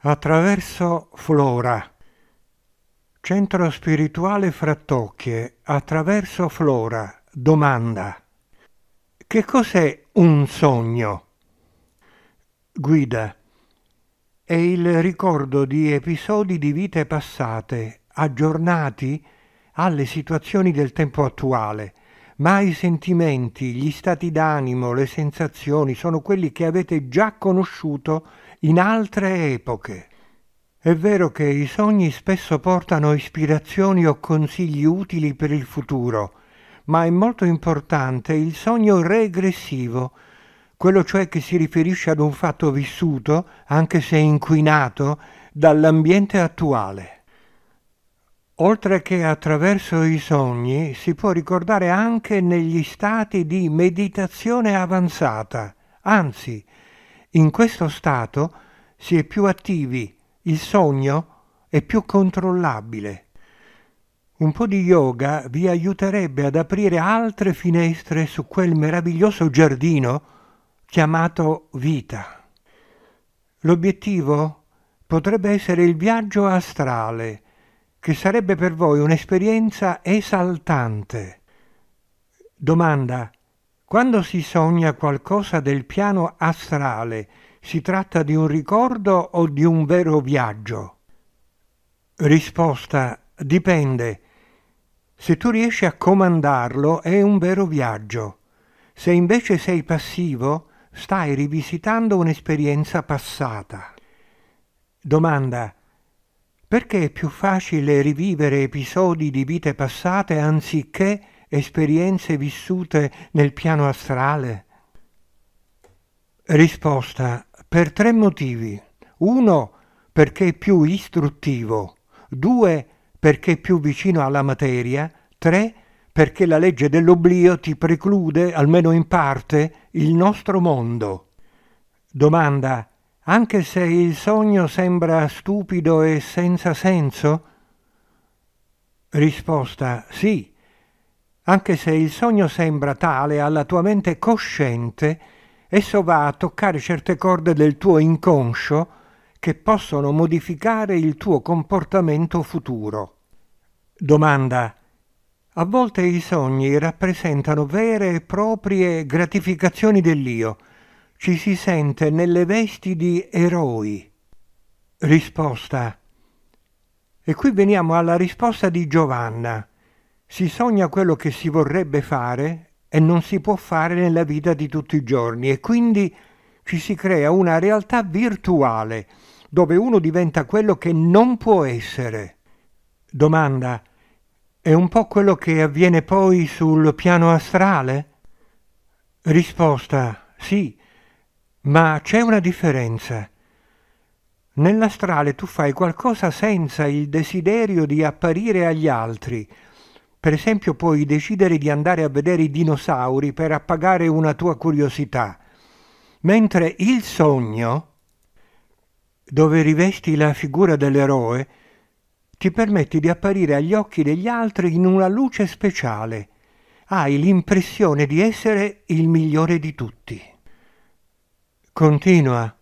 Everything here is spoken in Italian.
Attraverso Flora. Centro spirituale Frattocchie. Attraverso Flora. Domanda. Che cos'è un sogno? Guida. È il ricordo di episodi di vite passate, aggiornati alle situazioni del tempo attuale, ma i sentimenti, gli stati d'animo, le sensazioni sono quelli che avete già conosciuto in altre epoche. È vero che i sogni spesso portano ispirazioni o consigli utili per il futuro, ma è molto importante il sogno regressivo, quello cioè che si riferisce ad un fatto vissuto, anche se inquinato, dall'ambiente attuale. Oltre che attraverso i sogni, si può ricordare anche negli stati di meditazione avanzata. Anzi, in questo stato si è più attivi, il sogno è più controllabile. Un po' di yoga vi aiuterebbe ad aprire altre finestre su quel meraviglioso giardino chiamato vita. L'obiettivo potrebbe essere il viaggio astrale, che sarebbe per voi un'esperienza esaltante. Domanda. Quando si sogna qualcosa del piano astrale, si tratta di un ricordo o di un vero viaggio? Risposta. Dipende. Se tu riesci a comandarlo è un vero viaggio. Se invece sei passivo, stai rivisitando un'esperienza passata. Domanda. Perché è più facile rivivere episodi di vite passate anziché esperienze vissute nel piano astrale? Risposta. Per tre motivi. Uno, perché è più istruttivo. Due, perché è più vicino alla materia. Tre, perché la legge dell'oblio ti preclude, almeno in parte, il nostro mondo. Domanda anche se il sogno sembra stupido e senza senso? Risposta sì, anche se il sogno sembra tale alla tua mente cosciente, esso va a toccare certe corde del tuo inconscio che possono modificare il tuo comportamento futuro. Domanda. A volte i sogni rappresentano vere e proprie gratificazioni dell'io, ci si sente nelle vesti di eroi. Risposta. E qui veniamo alla risposta di Giovanna. Si sogna quello che si vorrebbe fare e non si può fare nella vita di tutti i giorni e quindi ci si crea una realtà virtuale dove uno diventa quello che non può essere. Domanda. È un po' quello che avviene poi sul piano astrale? Risposta. Sì, ma c'è una differenza. Nell'astrale tu fai qualcosa senza il desiderio di apparire agli altri. Per esempio puoi decidere di andare a vedere i dinosauri per appagare una tua curiosità. Mentre il sogno, dove rivesti la figura dell'eroe, ti permette di apparire agli occhi degli altri in una luce speciale. Hai l'impressione di essere il migliore di tutti. Continua